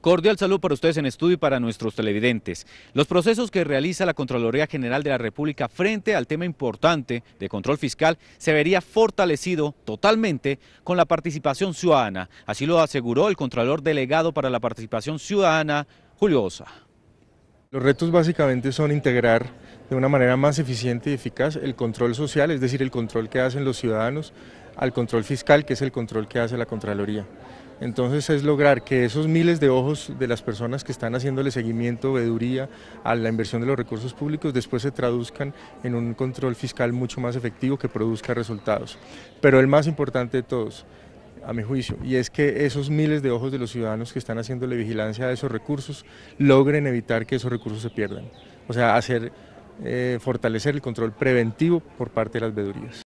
Cordial salud para ustedes en estudio y para nuestros televidentes. Los procesos que realiza la Contraloría General de la República frente al tema importante de control fiscal se vería fortalecido totalmente con la participación ciudadana. Así lo aseguró el Contralor Delegado para la Participación Ciudadana, Julio Osa. Los retos básicamente son integrar de una manera más eficiente y eficaz el control social, es decir, el control que hacen los ciudadanos al control fiscal, que es el control que hace la Contraloría. Entonces es lograr que esos miles de ojos de las personas que están haciéndole seguimiento, veeduría a la inversión de los recursos públicos, después se traduzcan en un control fiscal mucho más efectivo que produzca resultados. Pero el más importante de todos, a mi juicio, y es que esos miles de ojos de los ciudadanos que están haciéndole vigilancia a esos recursos logren evitar que esos recursos se pierdan. O sea, hacer, eh, fortalecer el control preventivo por parte de las vedurías